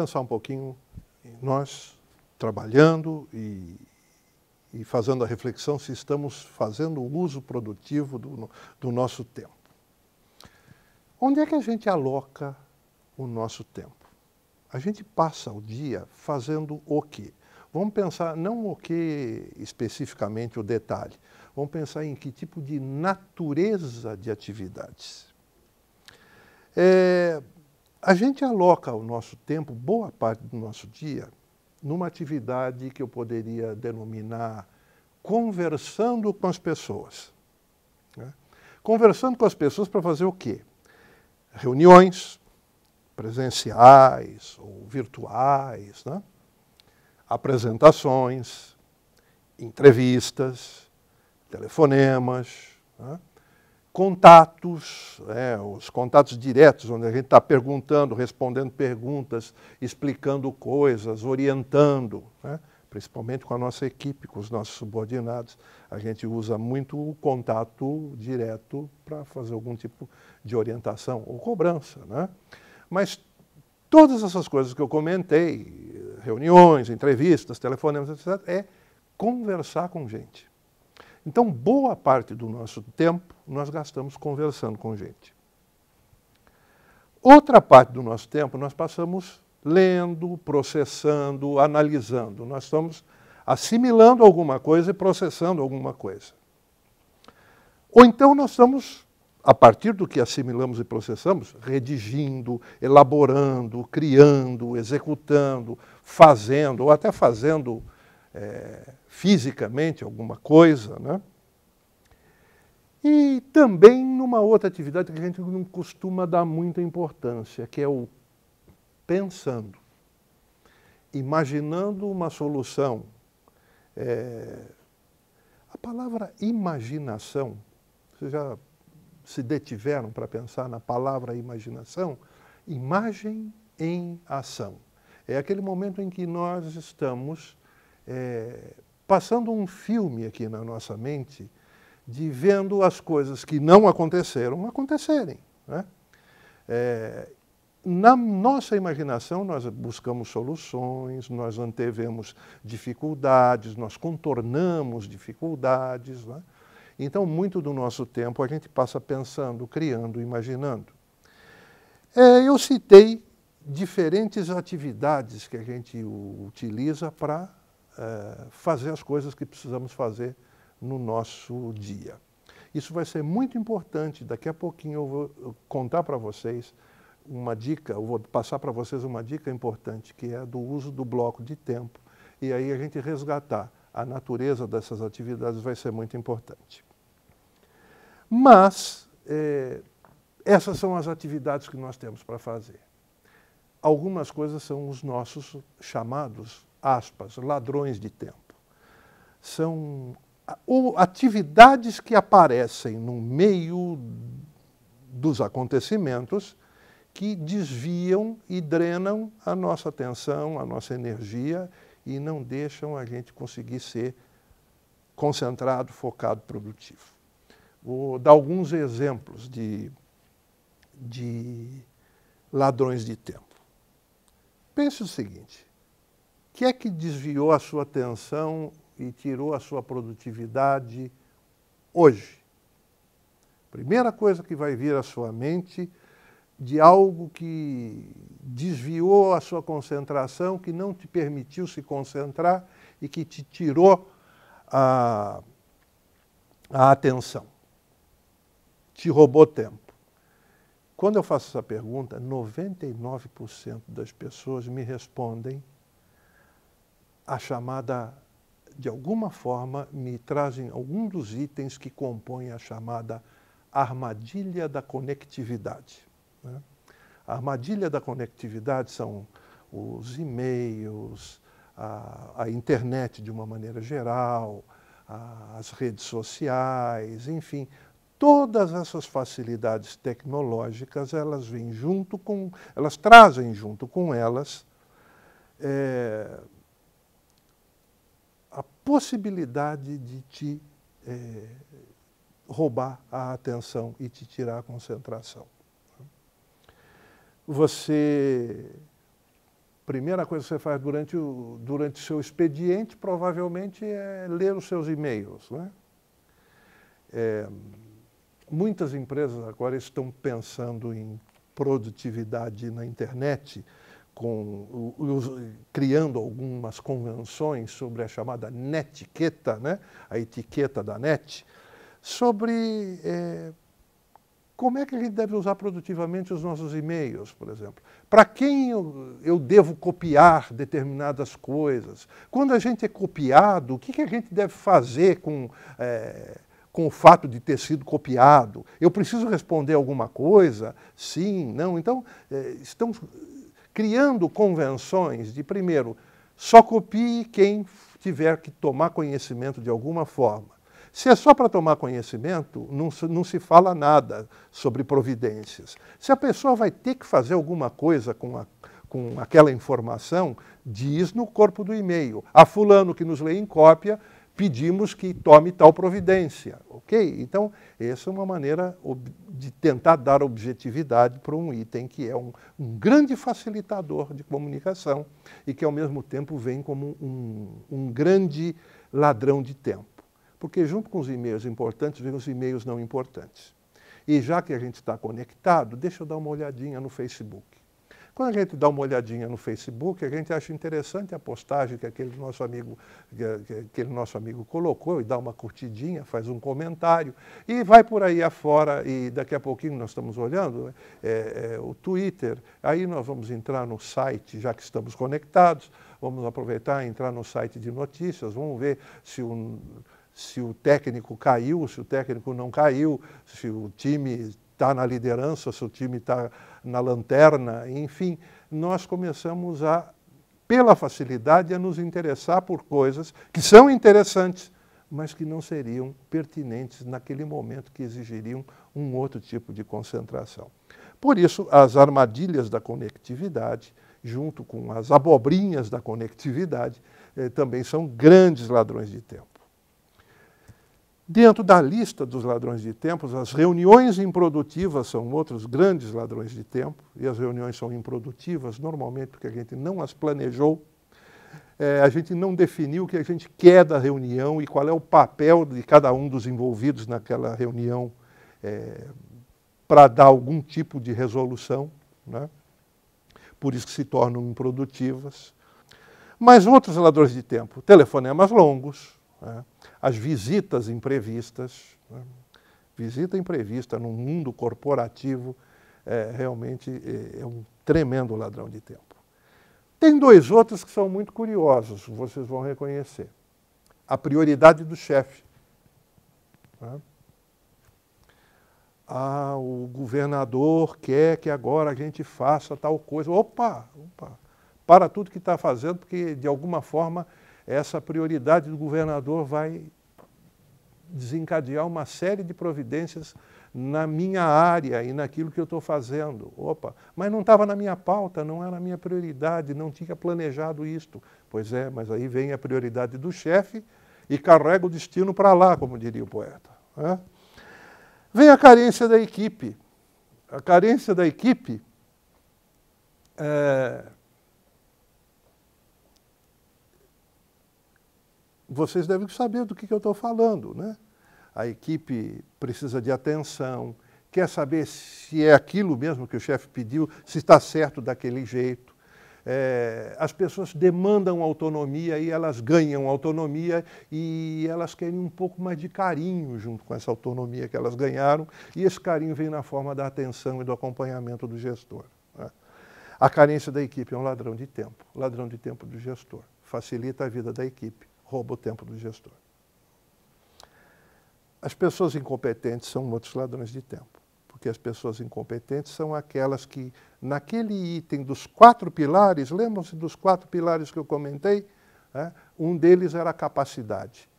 pensar um pouquinho, nós trabalhando e, e fazendo a reflexão se estamos fazendo o uso produtivo do, do nosso tempo. Onde é que a gente aloca o nosso tempo? A gente passa o dia fazendo o quê? Vamos pensar não o que especificamente o detalhe, vamos pensar em que tipo de natureza de atividades. É, a gente aloca o nosso tempo, boa parte do nosso dia, numa atividade que eu poderia denominar conversando com as pessoas. Né? Conversando com as pessoas para fazer o quê? Reuniões presenciais ou virtuais, né? apresentações, entrevistas, telefonemas. Né? contatos, é, os contatos diretos, onde a gente está perguntando, respondendo perguntas, explicando coisas, orientando, né? principalmente com a nossa equipe, com os nossos subordinados. A gente usa muito o contato direto para fazer algum tipo de orientação ou cobrança. Né? Mas todas essas coisas que eu comentei, reuniões, entrevistas, telefonemas, etc., é conversar com gente. Então, boa parte do nosso tempo nós gastamos conversando com gente. Outra parte do nosso tempo nós passamos lendo, processando, analisando. Nós estamos assimilando alguma coisa e processando alguma coisa. Ou então nós estamos, a partir do que assimilamos e processamos, redigindo, elaborando, criando, executando, fazendo, ou até fazendo é, fisicamente alguma coisa, né? E também numa outra atividade que a gente não costuma dar muita importância, que é o pensando, imaginando uma solução. É, a palavra imaginação, vocês já se detiveram para pensar na palavra imaginação? Imagem em ação. É aquele momento em que nós estamos é, passando um filme aqui na nossa mente de vendo as coisas que não aconteceram acontecerem. Né? É, na nossa imaginação, nós buscamos soluções, nós antevemos dificuldades, nós contornamos dificuldades. Né? Então, muito do nosso tempo a gente passa pensando, criando, imaginando. É, eu citei diferentes atividades que a gente utiliza para eh, fazer as coisas que precisamos fazer no nosso dia. Isso vai ser muito importante. Daqui a pouquinho eu vou contar para vocês uma dica, eu vou passar para vocês uma dica importante, que é do uso do bloco de tempo. E aí a gente resgatar a natureza dessas atividades vai ser muito importante. Mas eh, essas são as atividades que nós temos para fazer. Algumas coisas são os nossos chamados aspas, ladrões de tempo. São atividades que aparecem no meio dos acontecimentos que desviam e drenam a nossa atenção, a nossa energia e não deixam a gente conseguir ser concentrado, focado, produtivo. Vou dar alguns exemplos de, de ladrões de tempo. Pense o seguinte: que é que desviou a sua atenção e tirou a sua produtividade hoje? Primeira coisa que vai vir à sua mente de algo que desviou a sua concentração, que não te permitiu se concentrar e que te tirou a, a atenção, te roubou tempo. Quando eu faço essa pergunta, 99% das pessoas me respondem a chamada, de alguma forma, me trazem algum dos itens que compõem a chamada armadilha da conectividade. Né? A armadilha da conectividade são os e-mails, a, a, internet de uma maneira geral, a, as redes sociais, enfim, todas essas facilidades tecnológicas elas vêm junto com, elas trazem junto com elas é, possibilidade de te é, roubar a atenção e te tirar a concentração. Você, primeira coisa que você faz durante o durante seu expediente, provavelmente, é ler os seus e-mails. Né? É, muitas empresas agora estão pensando em produtividade na internet com, criando algumas convenções sobre a chamada netiqueta, né? a etiqueta da net, sobre é, como é que a gente deve usar produtivamente os nossos e-mails, por exemplo. Para quem eu, eu, devo copiar determinadas coisas? Quando a gente é copiado, o que, que a gente deve fazer com. É, com o fato de ter sido copiado? Eu preciso responder alguma coisa? Sim, não? Então, é, estamos criando convenções de, primeiro, só copie quem tiver que tomar conhecimento de alguma forma. Se é só para tomar conhecimento, não se, não se fala nada sobre providências. Se a pessoa vai ter que fazer alguma coisa com, a, com aquela informação, diz no corpo do e-mail. A fulano que nos lê em cópia pedimos que tome tal providência, ok? Então, essa é uma maneira de tentar dar objetividade para um item que é um, um, grande facilitador de comunicação e que, ao mesmo tempo, vem como um, um grande ladrão de tempo. Porque, junto com os e-mails importantes, vem os e-mails não importantes. E já que a gente está conectado, deixa eu dar uma olhadinha no Facebook. Quando a gente dá uma olhadinha no Facebook, a gente acha interessante a postagem que aquele nosso amigo, aquele nosso amigo colocou e dá uma curtidinha, faz um comentário e vai por aí afora e daqui a pouquinho nós estamos olhando é, é, o Twitter. Aí nós vamos entrar no site, já que estamos conectados, vamos aproveitar e entrar no site de notícias, vamos ver se o se o técnico caiu, se o técnico não caiu, se o time está na liderança, se o time está na lanterna, enfim, nós começamos a, pela facilidade, a nos interessar por coisas que são interessantes, mas que não seriam pertinentes naquele momento, que exigiriam um outro tipo de concentração. Por isso, as armadilhas da conectividade, junto com as abobrinhas da conectividade, eh, também são grandes ladrões de tempo. Dentro da lista dos ladrões de tempos, as reuniões improdutivas são outros grandes ladrões de tempo, e as reuniões são improdutivas normalmente porque a gente não as planejou, é, a gente não definiu o que a gente quer da reunião e qual é o papel de cada um dos envolvidos naquela reunião é, para dar algum tipo de resolução, né? por isso que se tornam improdutivas. Mas outros ladrões de tempo, telefonemas longos, né? as visitas imprevistas. Né? Visita imprevista no mundo corporativo é, realmente é, é um tremendo ladrão de tempo. Tem dois outros que são muito curiosos, vocês vão reconhecer. A prioridade do chefe. Né? Ah, o governador quer que agora a gente faça tal coisa. Opa, opa para tudo que está fazendo, porque de alguma forma essa prioridade do governador vai desencadear uma série de providências na minha área e naquilo que eu estou fazendo. Opa, mas não estava na minha pauta, não era a minha prioridade, não tinha planejado isto. Pois é, mas aí vem a prioridade do chefe e carrega o destino para lá, como diria o poeta. Né? Vem a carência da equipe. A carência da equipe é, vocês devem saber do que, que eu estou falando, né? A equipe precisa de atenção, quer saber se é aquilo mesmo que o chefe pediu, se está certo daquele jeito. É, as pessoas demandam autonomia e elas ganham autonomia e elas querem um pouco mais de carinho junto com essa autonomia que elas ganharam, e esse carinho vem na forma da atenção e do acompanhamento do gestor. Né? A carência da equipe é um ladrão de tempo ladrão de tempo do gestor facilita a vida da equipe rouba o tempo do gestor. As pessoas incompetentes são outros ladrões de tempo, porque as pessoas incompetentes são aquelas que, naquele item dos quatro pilares, lembram-se dos quatro pilares que eu comentei? Né? Um deles era a capacidade.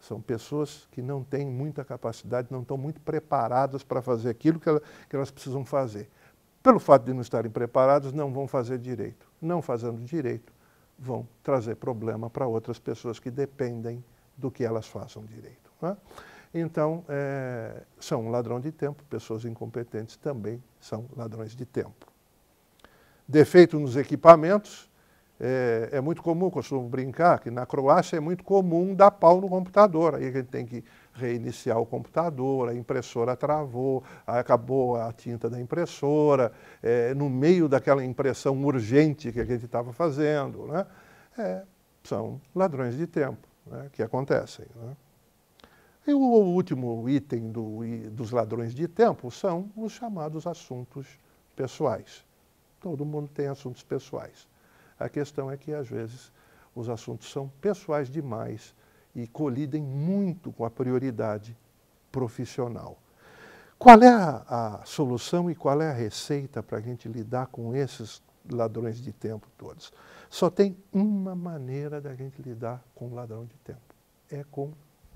São pessoas que não têm muita capacidade, não estão muito preparadas para fazer aquilo que, que elas precisam fazer. Pelo fato de não estarem preparadas, não vão fazer direito. Não fazendo direito, vão trazer problema para outras pessoas que dependem do que elas façam direito. Né? Então, é, são um ladrão de tempo, pessoas incompetentes também são ladrões de tempo. Defeito nos equipamentos, é, é, muito comum, costumo brincar, que na Croácia é muito comum dar pau no computador. Aí a gente tem que reiniciar o computador, a impressora travou, acabou a tinta da impressora, é, no meio daquela impressão urgente que a gente estava fazendo. Né? É, são ladrões de tempo né, que acontecem. Né? E o último item do, dos ladrões de tempo são os chamados assuntos pessoais. Todo mundo tem assuntos pessoais. A questão é que, às vezes, os assuntos são pessoais demais e colidem muito com a prioridade profissional. Qual é a, a solução e qual é a receita para a gente lidar com esses ladrões de tempo todos? Só tem uma maneira da gente lidar com o ladrão de tempo: é com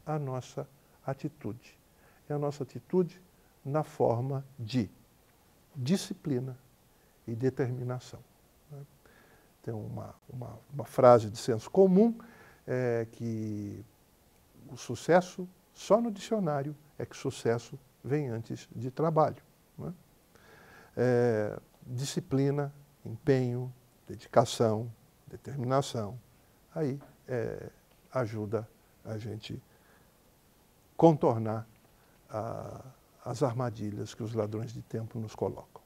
a nossa atitude. É a nossa atitude na forma de disciplina e determinação tem uma, uma, uma frase de senso comum é, que o sucesso, só no dicionário, é que sucesso vem antes de trabalho. Né? É, disciplina, empenho, dedicação, determinação, aí é, ajuda a gente contornar a, as armadilhas que os ladrões de tempo nos colocam.